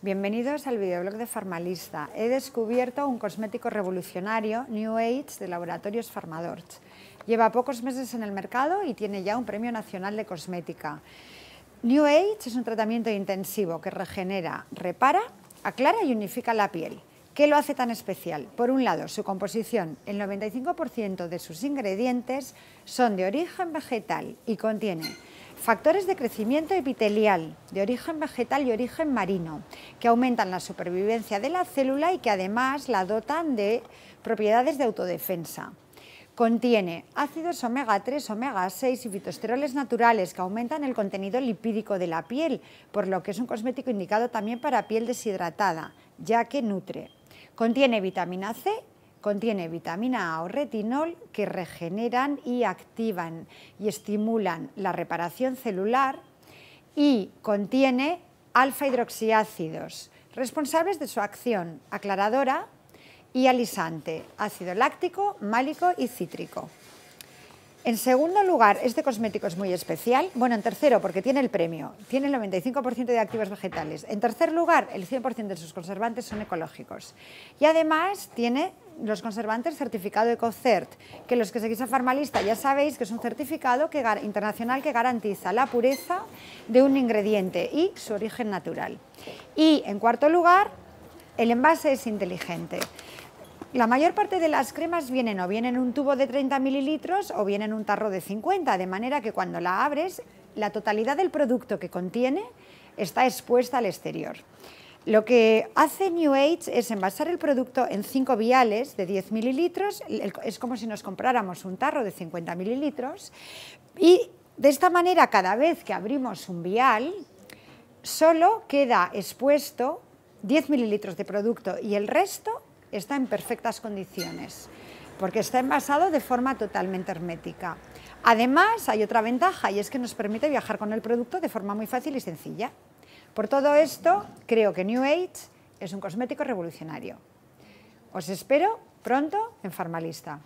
Bienvenidos al videoblog de Farmalista. He descubierto un cosmético revolucionario, New Age, de Laboratorios Farmadort. Lleva pocos meses en el mercado y tiene ya un premio nacional de cosmética. New Age es un tratamiento intensivo que regenera, repara, aclara y unifica la piel. ¿Qué lo hace tan especial? Por un lado, su composición. El 95% de sus ingredientes son de origen vegetal y contiene Factores de crecimiento epitelial, de origen vegetal y origen marino, que aumentan la supervivencia de la célula y que además la dotan de propiedades de autodefensa. Contiene ácidos omega 3, omega 6 y fitosteroles naturales que aumentan el contenido lipídico de la piel, por lo que es un cosmético indicado también para piel deshidratada, ya que nutre. Contiene vitamina C Contiene vitamina A o retinol que regeneran y activan y estimulan la reparación celular y contiene alfa hidroxiácidos responsables de su acción aclaradora y alisante, ácido láctico, málico y cítrico. En segundo lugar, este cosmético es muy especial. Bueno, en tercero, porque tiene el premio, tiene el 95% de activos vegetales. En tercer lugar, el 100% de sus conservantes son ecológicos. Y además tiene los conservantes certificado EcoCert, que los que se a Farmalista ya sabéis que es un certificado internacional que garantiza la pureza de un ingrediente y su origen natural. Y en cuarto lugar, el envase es inteligente. La mayor parte de las cremas vienen o bien en un tubo de 30 mililitros o vienen en un tarro de 50, de manera que cuando la abres, la totalidad del producto que contiene está expuesta al exterior. Lo que hace New Age es envasar el producto en 5 viales de 10 mililitros, es como si nos compráramos un tarro de 50 mililitros, y de esta manera cada vez que abrimos un vial, solo queda expuesto 10 mililitros de producto y el resto está en perfectas condiciones, porque está envasado de forma totalmente hermética. Además, hay otra ventaja y es que nos permite viajar con el producto de forma muy fácil y sencilla. Por todo esto, creo que New Age es un cosmético revolucionario. Os espero pronto en Farmalista.